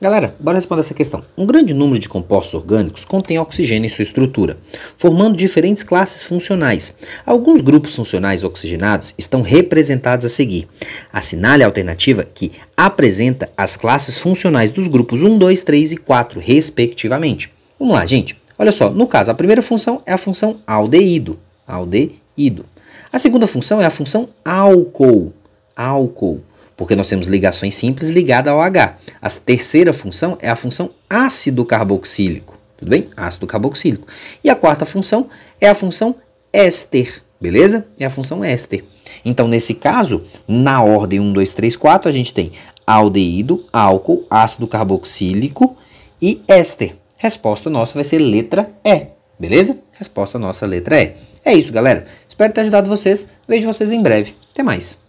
Galera, bora responder essa questão. Um grande número de compostos orgânicos contém oxigênio em sua estrutura, formando diferentes classes funcionais. Alguns grupos funcionais oxigenados estão representados a seguir. Assinale a alternativa que apresenta as classes funcionais dos grupos 1, 2, 3 e 4, respectivamente. Vamos lá, gente. Olha só, no caso, a primeira função é a função aldeído. aldeído. A segunda função é a função álcool. álcool, porque nós temos ligações simples ligadas ao H. A terceira função é a função ácido carboxílico, tudo bem? Ácido carboxílico. E a quarta função é a função éster, beleza? É a função éster. Então, nesse caso, na ordem 1, 2, 3, 4, a gente tem aldeído, álcool, ácido carboxílico e éster. Resposta nossa vai ser letra E, beleza? Resposta nossa letra E. É isso, galera. Espero ter ajudado vocês. Vejo vocês em breve. Até mais.